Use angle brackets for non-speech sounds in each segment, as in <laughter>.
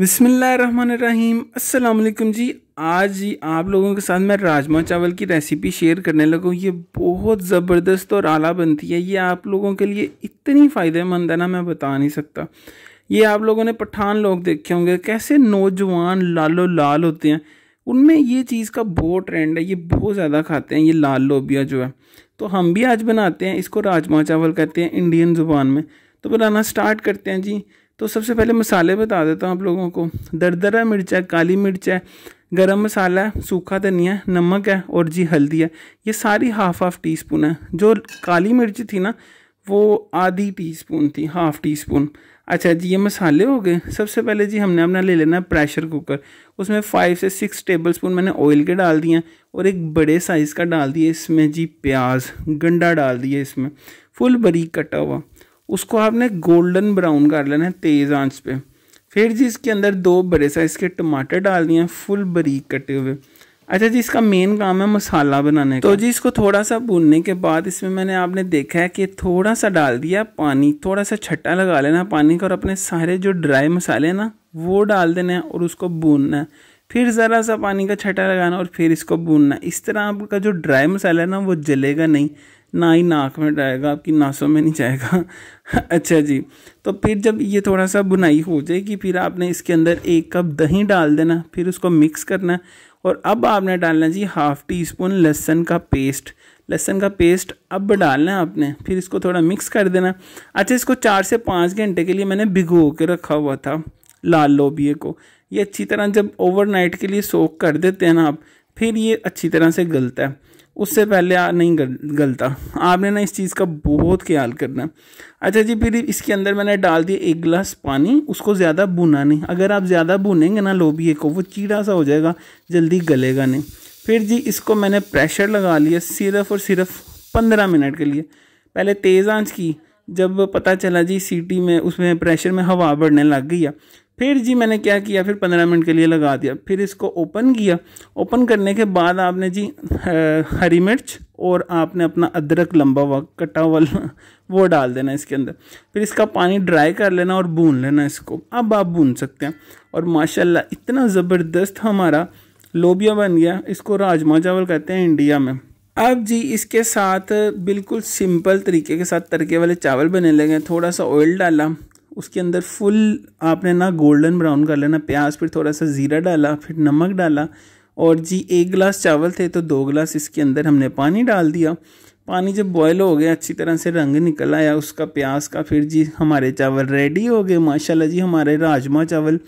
अस्सलाम वालेकुम जी आज ही आप लोगों के साथ मैं राजमा चावल की रेसिपी शेयर करने लगा हूँ ये बहुत ज़बरदस्त और आला बनती है ये आप लोगों के लिए इतनी फ़ायदेमंद है ना मैं बता नहीं सकता ये आप लोगों ने पठान लोग देखे होंगे कैसे नौजवान लालो लाल होते हैं उनमें ये चीज़ का बहुत ट्रेंड है ये बहुत ज़्यादा खाते हैं ये लाल लोबिया जो है तो हम भी आज बनाते हैं इसको राजमा चावल कहते हैं इंडियन ज़ुबान में तो बनाना स्टार्ट करते हैं जी तो सबसे पहले मसाले बता देता हूँ आप लोगों को दरदरा मिर्च है काली मिर्च है गरम मसाला है सूखा धनिया है नमक है और जी हल्दी है ये सारी हाफ हाफ टी स्पून है जो काली मिर्च थी ना वो आधी टी स्पून थी हाफ टी स्पून अच्छा जी ये मसाले हो गए सबसे पहले जी हमने अपना ले लेना है प्रेशर कुकर उसमें फाइव से सिक्स टेबल स्पून मैंने ऑयल के डाल दिए और एक बड़े साइज़ का डाल दिया इसमें जी प्याज गंडा डाल दिया इसमें फुल बरीक कटा हुआ उसको आपने गोल्डन ब्राउन कर लेना है तेज़ आंच पे फिर जी इसके अंदर दो बड़े साइज़ के टमाटर डाल दिए फुल बारीक कटे हुए अच्छा जी इसका मेन काम है मसाला बनाने का तो जी इसको थोड़ा सा भूनने के बाद इसमें मैंने आपने देखा है कि थोड़ा सा डाल दिया पानी थोड़ा सा छट्टा लगा लेना पानी का और अपने सारे जो ड्राई मसाले ना वो डाल देना है और उसको भूनना है फिर ज़रा सा पानी का छट्टा लगाना और फिर इसको भूनना इस तरह आपका जो ड्राई मसाला है ना वो जलेगा नहीं ना ही नाक में जाएगा आपकी नासों में नहीं जाएगा <laughs> अच्छा जी तो फिर जब ये थोड़ा सा बुनाई हो जाएगी फिर आपने इसके अंदर एक कप दही डाल देना फिर उसको मिक्स करना और अब आपने डालना जी हाफ़ टी स्पून लहसन का पेस्ट लहसन का पेस्ट अब डालना है आपने फिर इसको थोड़ा मिक्स कर देना अच्छा इसको चार से पाँच घंटे के लिए मैंने भिगो के रखा हुआ था लाल लोबिये को ये अच्छी तरह जब ओवरनाइट के लिए सोख कर देते हैं ना आप फिर ये अच्छी तरह से गलता है उससे पहले आ नहीं गलता आपने ना इस चीज़ का बहुत ख्याल करना अच्छा जी फिर इसके अंदर मैंने डाल दिया एक गिलास पानी उसको ज़्यादा भुना नहीं अगर आप ज़्यादा भुनेंगे ना लोबिए को वो चीड़ा सा हो जाएगा जल्दी गलेगा नहीं फिर जी इसको मैंने प्रेशर लगा लिया सिर्फ और सिर्फ पंद्रह मिनट के लिए पहले तेज़ आंच की जब पता चला जी सीटी में उसमें प्रेशर में हवा बढ़ने लग गई है फिर जी मैंने क्या किया फिर पंद्रह मिनट के लिए लगा दिया फिर इसको ओपन किया ओपन करने के बाद आपने जी हरी मिर्च और आपने अपना अदरक लंबा हुआ कटा हुआ वो डाल देना इसके अंदर फिर इसका पानी ड्राई कर लेना और भून लेना इसको अब आप भून सकते हैं और माशाल्लाह इतना ज़बरदस्त हमारा लोबिया बन गया इसको राजमा चावल कहते हैं इंडिया में अब जी इसके साथ बिल्कुल सिंपल तरीके के साथ तड़के वाले चावल बने लगे थोड़ा सा ऑयल डाला उसके अंदर फुल आपने ना गोल्डन ब्राउन कर लेना प्याज फिर थोड़ा सा ज़ीरा डाला फिर नमक डाला और जी एक गिलास चावल थे तो दो गिलास इसके अंदर हमने पानी डाल दिया पानी जब बॉयल हो गया अच्छी तरह से रंग निकल आया उसका प्याज का फिर जी हमारे चावल रेडी हो गए माशाल्लाह जी हमारे राजमा चावल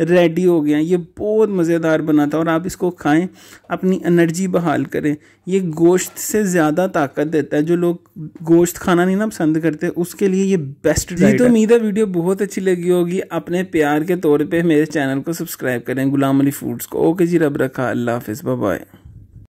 रेडी हो गया ये बहुत मज़ेदार बना था और आप इसको खाएं अपनी एनर्जी बहाल करें ये गोश्त से ज़्यादा ताकत देता है जो लोग गोश्त खाना नहीं ना पसंद करते उसके लिए ये बेस्ट जी तो उम्मीद है वीडियो बहुत अच्छी लगी होगी अपने प्यार के तौर पर मेरे चैनल को सब्सक्राइब करें गुलाम अली फूड्स को ओके जी रब रखा अल्लाह हाफ बाय